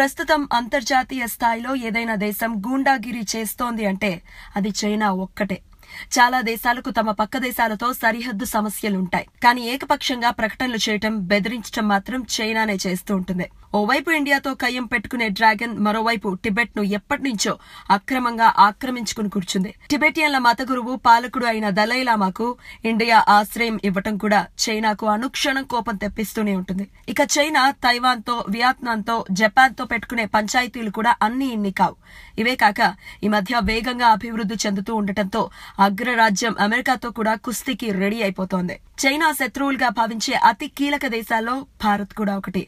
ప్రస్తుతం అంతర్జాతీయ స్థాయిలో ఏదైనా దేశం గూండాగిరి చేస్తోంది అంటే అది చైనా ఒక్కటే చాలా దేశాలకు తమ పక్క దేశాలతో సరిహద్దు సమస్యలుంటాయి కానీ ఏకపక్షంగా ప్రకటనలు చేయటం బెదిరించటం మాత్రం చైనానే చేస్తూ ఉంటుంది ఓవైపు ఇండియాతో కయ్యం పెట్టుకునే డ్రాగన్ మరోవైపు టిబెట్ ను ఎప్పటి నుంచో అక్రమంగా ఆక్రమించుకుని కూర్చుంది టిబెటియన్ల మత గురువు పాలకుడు అయిన దలైలామాకు ఇండియా ఆశ్రయం ఇవ్వటం కూడా చైనాకు అనుక్షణం కోపం తెప్పిస్తూనే ఉంటుంది ఇక చైనా తైవాన్ తో వియత్నాం తో జపాన్ తో పెట్టుకునే పంచాయతీలు కూడా అన్ని ఇన్ని కావు ఇవే కాక ఈ మధ్య వేగంగా అభివృద్ధి చెందుతూ ఉండటంతో అగ్రరాజ్యం అమెరికాతో కూడా కుస్తీకి రెడీ అయిపోతోంది చైనా శత్రువులుగా భావించే అతి కీలక దేశాల్లో భారత్ కూడా ఒకటి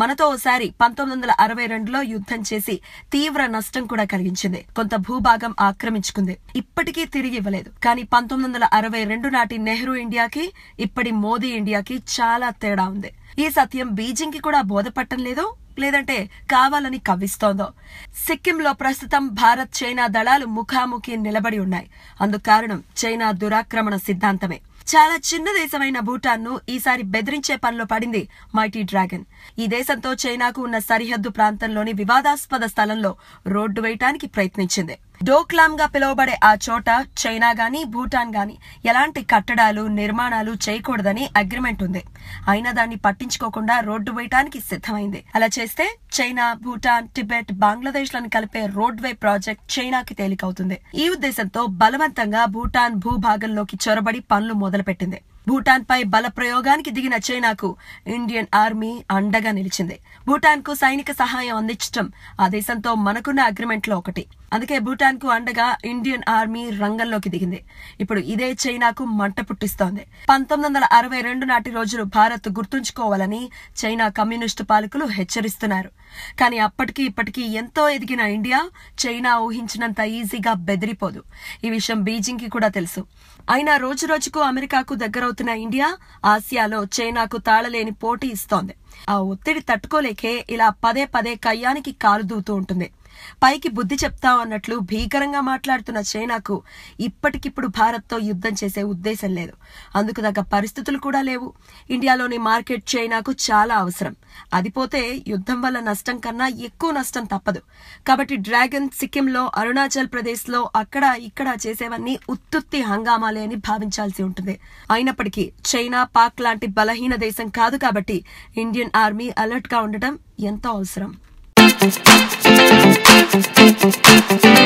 మనతో మరోసారి పంతొమ్మిది వందల అరవై రెండులో యుద్ధం చేసి తీవ్ర నష్టం కూడా కలిగించింది కొంత భూభాగం ఆక్రమించుకుంది ఇప్పటికీ తిరిగి ఇవ్వలేదు కానీ పంతొమ్మిది వందల అరవై రెండు నాటి నెహ్రూ ఇండియాకి ఇప్పటి మోదీ ఇండియాకి చాలా తేడా ఉంది ఈ సత్యం బీజింగ్ కి కూడా బోధపట్టం లేదు లేదంటే కావాలని కవ్విస్తోందో సిక్కింలో ప్రస్తుతం భారత్ చైనా దళాలు ముఖాముఖి నిలబడి ఉన్నాయి అందుకు కారణం చైనా దురాక్రమణ సిద్ధాంతమే చాలా చిన్న దేశమైన భూటాన్ ను ఈసారి బెదిరించే పనిలో పడింది మైటీ డ్రాగన్ ఈ దేశంతో చైనాకు ఉన్న సరిహద్దు ప్రాంతంలోని వివాదాస్పద స్థలంలో రోడ్డు వేయటానికి ప్రయత్నించింది డోక్లామ్ గా పిలువబడే ఆ చోట చైనా గాని భూటాన్ గాని ఎలాంటి కట్టడాలు నిర్మాణాలు చేయకూడదని అగ్రిమెంట్ ఉంది అయినా దాన్ని పట్టించుకోకుండా రోడ్డు వేయటానికి సిద్ధమైంది అలా చేస్తే చైనా భూటాన్ టిబెట్ బంగ్లాదేశ్ లను కలిపే రోడ్వే ప్రాజెక్ట్ చైనాకి తేలికవుతుంది ఈ ఉద్దేశంతో బలవంతంగా భూటాన్ భూభాగంలోకి చొరబడి పనులు మొదలుపెట్టింది భూటాన్ పై బల ప్రయోగానికి దిగిన చైనాకు ఇండియన్ ఆర్మీ అండగా నిలిచింది భూటాన్ కు సైనిక సహాయం అందించడం ఆ దేశంతో మనకున్న అగ్రిమెంట్ లో ఒకటి అందుకే భూటాన్ కు అండగా ఇండియన్ ఆర్మీ రంగంలోకి దిగింది ఇప్పుడు ఇదే చైనాకు మంట పుట్టిస్తోంది పంతొమ్మిది వందల అరవై రెండు నాటి రోజులు భారత్ గుర్తుంచుకోవాలని చైనా కమ్యూనిస్టు పాలకులు హెచ్చరిస్తున్నారు కానీ అప్పటికి ఇప్పటికీ ఎంతో ఎదిగిన ఇండియా చైనా ఊహించినంత ఈజీగా బెదిరిపోదు ఈ విషయం బీజింగ్ కి కూడా తెలుసు అయినా రోజు రోజుకు అమెరికాకు దగ్గరవుతున్న ఇండియా ఆసియాలో చైనాకు తాళలేని పోటీ ఇస్తోంది ఆ ఒత్తిడి తట్టుకోలేకే ఇలా పదే పదే కయ్యానికి కాలు దూతూ ఉంటుంది పైకి బుద్ధి చెప్తావు అన్నట్లు భీకరంగా మాట్లాడుతున్న చైనాకు ఇప్పటికిప్పుడు భారత్తో యుద్ధం చేసే ఉద్దేశం లేదు అందుకు తగ్గ పరిస్థితులు కూడా లేవు ఇండియాలోని మార్కెట్ చైనాకు చాలా అవసరం అది పోతే యుద్ధం వల్ల నష్టం కన్నా ఎక్కువ నష్టం తప్పదు కాబట్టి డ్రాగన్ సిక్కింలో అరుణాచల్ ప్రదేశ్లో అక్కడ ఇక్కడ చేసేవన్నీ ఉత్తుత్తి హంగామాలే అని భావించాల్సి ఉంటుంది అయినప్పటికీ చైనా పాక్ లాంటి బలహీన దేశం కాదు కాబట్టి ఇండియన్ ఆర్మీ అలర్ట్ గా ఉండటం ఎంతో అవసరం Thank you.